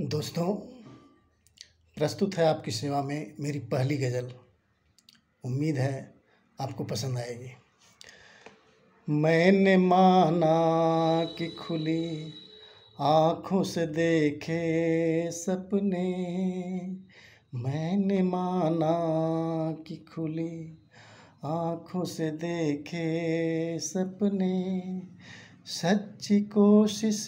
दोस्तों प्रस्तुत है आपकी सेवा में मेरी पहली गज़ल उम्मीद है आपको पसंद आएगी मैंने माना कि खुली आँखों से देखे सपने मैंने माना कि खुली आँखों से देखे सपने सच्ची कोशिश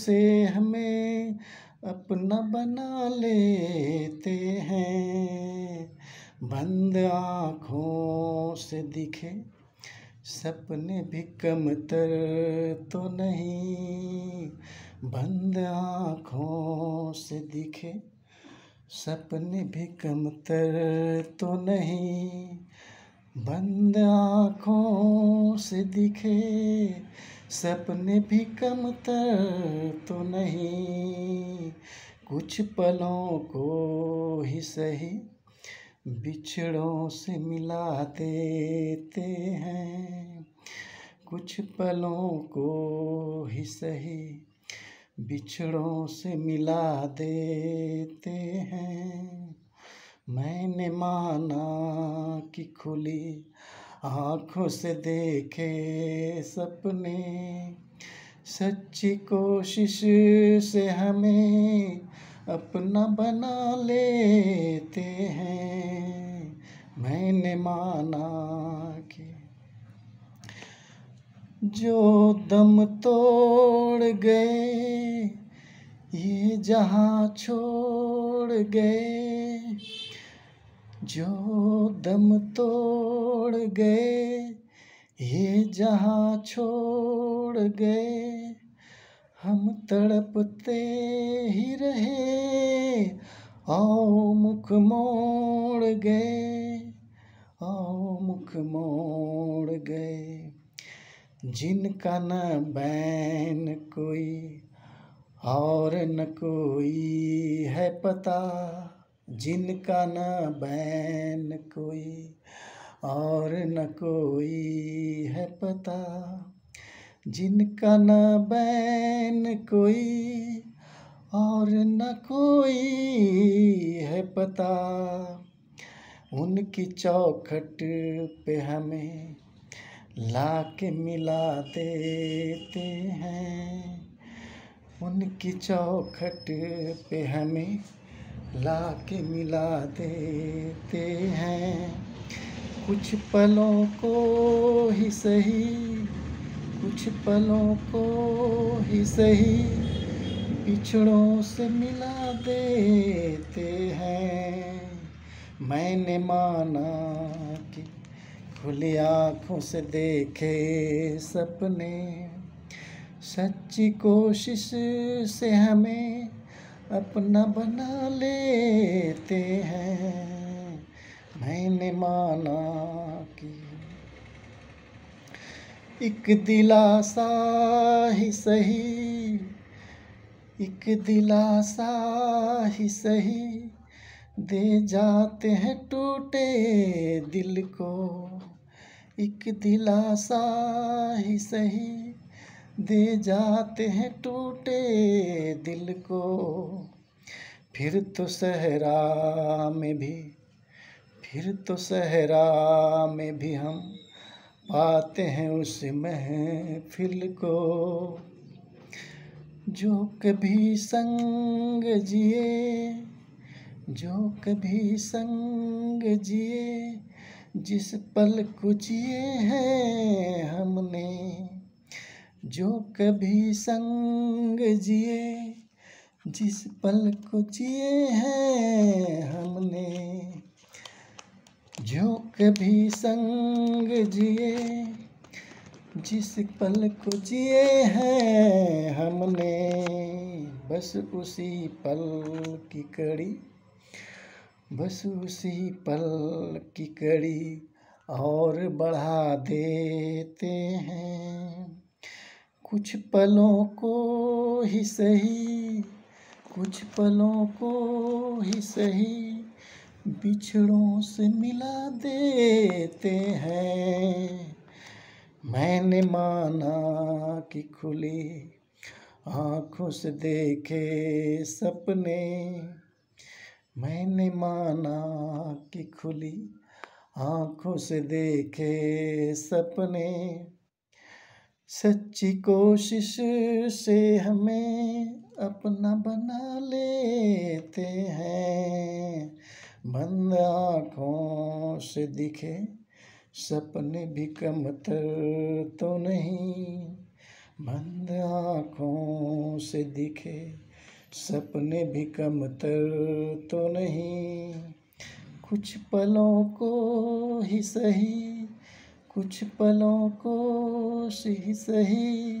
से हमें अपना बना लेते हैं बंद आँखों से दिखे सपने भी कमतर तो नहीं बंद आँखों से दिखे सपने भी कमतर तो नहीं बंद आँखों से दिखे सपने भी कमतर तो नहीं कुछ पलों को ही सही बिछड़ों से मिला देते हैं कुछ पलों को ही सही बिछड़ों से मिला देते हैं मैंने माना की खुली आँखों से देखे सपने सच्ची कोशिश से हमें अपना बना लेते हैं मैंने माना कि जो दम तोड़ गए ये जहाँ छोड़ गए जो दम तोड़ गए ये जहाँ छोड़ गए हम तड़पते ही रहे आओ मुख मोड़ गए आओ मुख मोड़ गए जिनका न बैन कोई और न कोई है पता जिनका न बैन कोई और न कोई है पता जिनका न बैन कोई और न कोई है पता उनकी चौखट पे हमें ला के मिला देते हैं उनकी चौखट पे हमें ला के मिला देते हैं कुछ पलों को ही सही कुछ पलों को ही सही पिछड़ों से मिला देते हैं मैंने माना कि खुली आँखों से देखे सपने सच्ची कोशिश से हमें अपना बना लेते हैं मैंने माना कि एक दिलासा ही सही एक दिलासा ही सही दे जाते हैं टूटे दिल को एक दिलासा ही सही दे जाते हैं टूटे दिल को फिर तो सहरा में भी फिर तो सहरा में भी हम पाते हैं उस महफिल को जो कभी संग जिए जो कभी संग जिए जिस पल कुछ ये हैं हमने जो कभी संग जिए जिस पल को जिए हैं हमने जो कभी संग जिए जिस पल को जिए हैं हमने बस उसी पल की कड़ी बस उसी पल की कड़ी और बढ़ा देते हैं कुछ पलों को ही सही कुछ पलों को ही सही बिछड़ों से मिला देते हैं मैंने माना कि खुली आँखों से देखे सपने मैंने माना कि खुली आँखों से देखे सपने सच्ची कोशिश से हमें अपना बना लेते हैं बंद आँखों से दिखे सपने भी कमतर तो नहीं बंद आँखों से दिखे सपने भी कमतर तो नहीं कुछ पलों को ही सही कुछ पलों को सही सही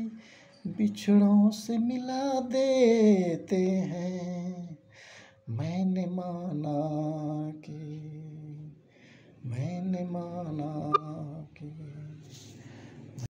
बिछड़ों से मिला देते हैं मैंने माना कि मैंने माना कि